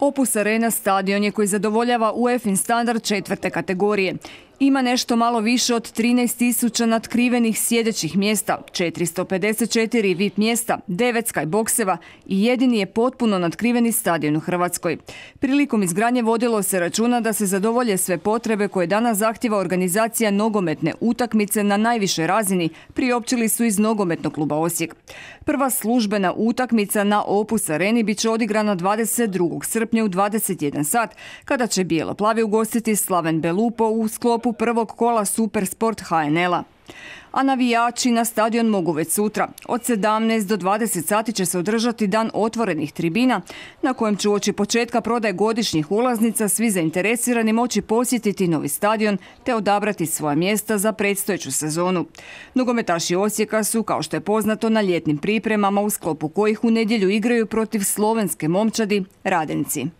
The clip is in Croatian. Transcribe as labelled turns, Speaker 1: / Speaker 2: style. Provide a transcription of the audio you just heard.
Speaker 1: Opus Arena stadion je koji zadovoljava UEFA standard četvrte kategorije ima nešto malo više od 13.000 natkrivenih sjedećih mjesta, 454 VIP mjesta, 9 bokseva i jedini je potpuno natkriveni stadion u Hrvatskoj. Prilikom izgradnje vodilo se računa da se zadovolje sve potrebe koje danas zahtjeva organizacija nogometne utakmice na najvišoj razini, priopćili su iz nogometnog kluba Osijek. Prva službena utakmica na Opus Areni biće odigrana 22. srpnja u 21 sat, kada će Bijelo Plavi ugostiti Slaven Belupo u sklopu prvog kola Supersport HNL-a. A navijači na stadion mogu već sutra. Od 17 do 20 sati će se održati dan otvorenih tribina na kojem ću uoči početka prodaje godišnjih ulaznica svi zainteresirani moći posjetiti novi stadion te odabrati svoja mjesta za predstojeću sezonu. Nogometaši Osijeka su, kao što je poznato, na ljetnim pripremama u sklopu kojih u nedjelju igraju protiv slovenske momčadi Radenci.